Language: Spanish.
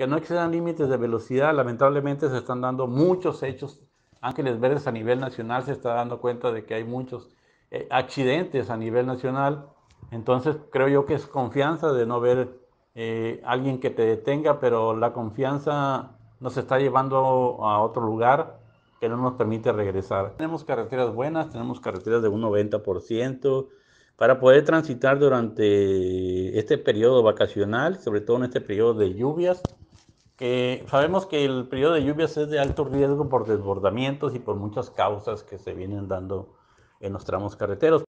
que no excedan límites de velocidad. Lamentablemente se están dando muchos hechos. Ángeles Verdes a nivel nacional se está dando cuenta de que hay muchos eh, accidentes a nivel nacional. Entonces creo yo que es confianza de no ver eh, alguien que te detenga, pero la confianza nos está llevando a otro lugar que no nos permite regresar. Tenemos carreteras buenas, tenemos carreteras de un 90% para poder transitar durante este periodo vacacional, sobre todo en este periodo de lluvias que sabemos que el periodo de lluvias es de alto riesgo por desbordamientos y por muchas causas que se vienen dando en los tramos carreteros.